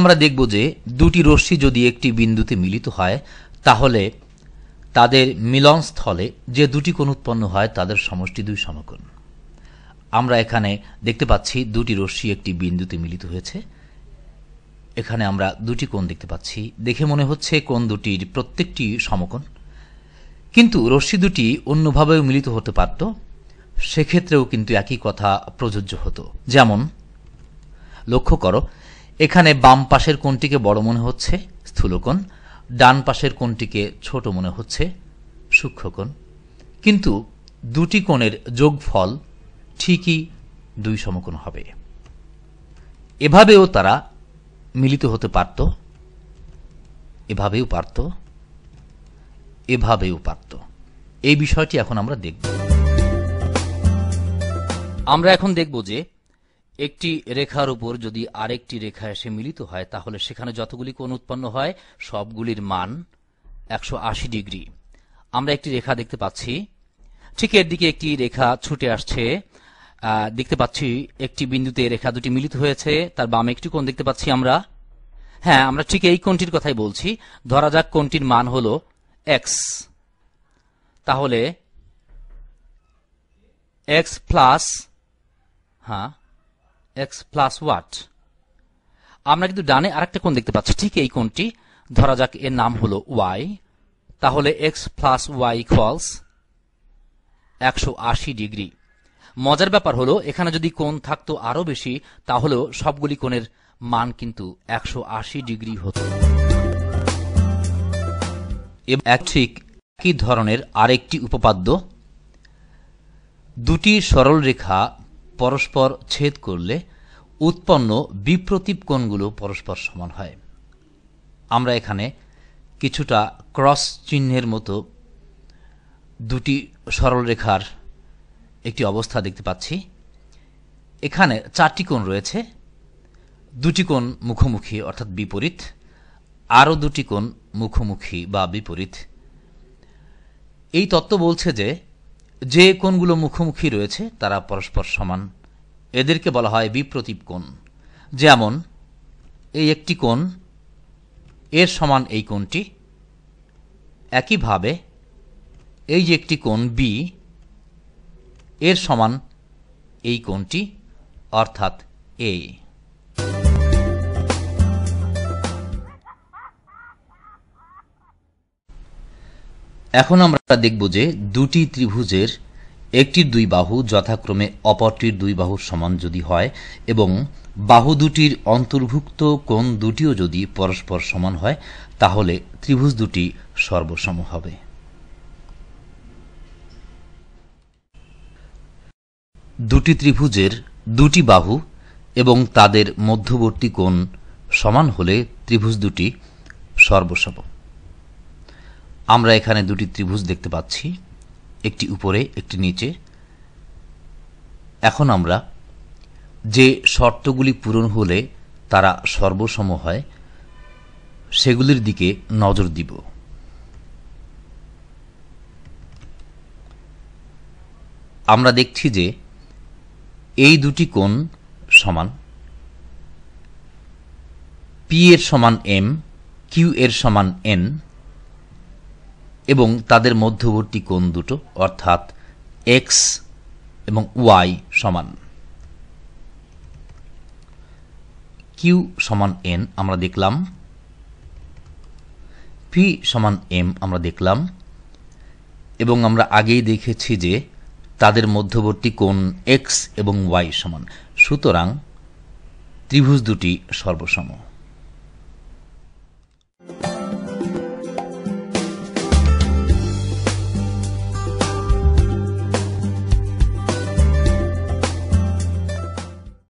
আমরা দেখব যে দুটি রশ্মি যদি একটি বিন্দুতে মিলিত হয় তাহলে তাদের মিলনস্থলে যে দুটি কোণ উৎপন্ন হয় তাদের সমষ্টি দুই সমকোণ আমরা এখানে দেখতে পাচ্ছি দুটি রশ্মি একটি বিন্দুতে মিলিত হয়েছে এখানে আমরা দুটি কোণ দেখতে পাচ্ছি দেখে মনে হচ্ছে কোণ দুটির প্রত্যেকটি সমকোণ কিন্তু রশ্মি দুটি অন্যভাবেও মিলিত হতে পারত সেক্ষেত্রেও কিন্তু একই কথা প্রযোজ্য হতো যেমন লক্ষ্য করো এখানে বাম পাশের কোণটিকে বড় মনে হচ্ছে স্থূলকোণ ডান পাশের কোণটিকে ছোট মনে হচ্ছে সূক্ষ্মকোণ কিন্তু দুটি কোণের যোগফল ঠিকই দুই সমকোণ হবে এভাবেও তারা মিলিত হতে পারত এভাবেও পারত এভাবেও পারত এই বিষয়টি এখন আমরা দেখব আমরা এখন দেখব যে একটি রেখার উপর যদি আরেকটি রেখা এসে মিলিত হয় তাহলে সেখানে যতগুলি কোণ উৎপন্ন হয় সবগুলির মান একশো ডিগ্রি আমরা একটি রেখা দেখতে পাচ্ছি ঠিক এর দিকে একটি রেখা ছুটে আসছে দেখতে পাচ্ছি একটি বিন্দুতে রেখা দুটি মিলিত হয়েছে তার বামে একটি কোণ দেখতে পাচ্ছি আমরা হ্যাঁ আমরা ঠিক এই কোণটির কথাই বলছি ধরা যাক কোণটির মান হল এক্স তাহলে এক্স প্লাস হ্যাঁ এক্স প্লাস ওয়াট আমরা কিন্তু ডানে আরেকটা কোণ দেখতে পাচ্ছি ঠিক এই কোণটি ধরা যাক এর নাম হলো ওয়াই তাহলে এক্স প্লাস ওয়াই কলস একশো আশি ডিগ্রি মজার ব্যাপার হলো এখানে যদি কোণ থাকতো আরও বেশি তাহলেও সবগুলি কোণের মান কিন্তু একশো আশি ডিগ্রি হতো এক ঠিক কি ধরনের আরেকটি উপপাদ্য দুটি সরল রেখা পরস্পর ছেদ করলে উৎপন্ন বিপ্রতীপ কোণগুলো পরস্পর সমান হয় আমরা এখানে কিছুটা ক্রস চিহ্নের মতো দুটি সরলরেখার একটি অবস্থা দেখতে পাচ্ছি এখানে চারটি কোণ রয়েছে দুটি কোণ মুখোমুখি অর্থাৎ বিপরীত আরও দুটি কোণ মুখোমুখি বা বিপরীত এই তত্ত্ব বলছে যে যে কোণগুলো মুখোমুখি রয়েছে তারা পরস্পর সমান এদেরকে বলা হয় বিপ্রতীপ কোণ যেমন এই একটি কোণ এর সমান এই কোণটি একইভাবে এই যে একটি কোণ বি এর সমান এই কোণটি অর্থাৎ এ এখন আমরা দেখব যে দুটি ত্রিভুজের একটির দুই বাহু যথাক্রমে অপরটির দুই বাহুর সমান যদি হয় এবং বাহু দুটির অন্তর্ভুক্ত কোণ দুটিও যদি পরস্পর সমান হয় তাহলে ত্রিভুজ দুটি সর্বসম হবে দুটি ত্রিভুজের দুটি বাহু এবং তাদের মধ্যবর্তী কোণ সমান হলে ত্রিভুজ দুটি সর্বসম আমরা এখানে দুটি ত্রিভুজ দেখতে পাচ্ছি একটি উপরে একটি নিচে এখন আমরা যে শর্তগুলি পূরণ হলে তারা সর্বসম হয় সেগুলির দিকে নজর দিব আমরা দেখছি যে এই দুটি কোণ সমান পি এর সমান এম কিউ এর সমান এন এবং তাদের মধ্যবর্তী কোণ দুটো অর্থাৎ এক্স এবং ওয়াই সমান কিউ সমান এন আমরা দেখলাম পি সমান এম আমরা দেখলাম এবং আমরা আগেই দেখেছি যে তাদের মধ্যবর্তী কোণ এক্স এবং ওয়াই সমান সুতরাং ত্রিভুজ দুটি সর্বসম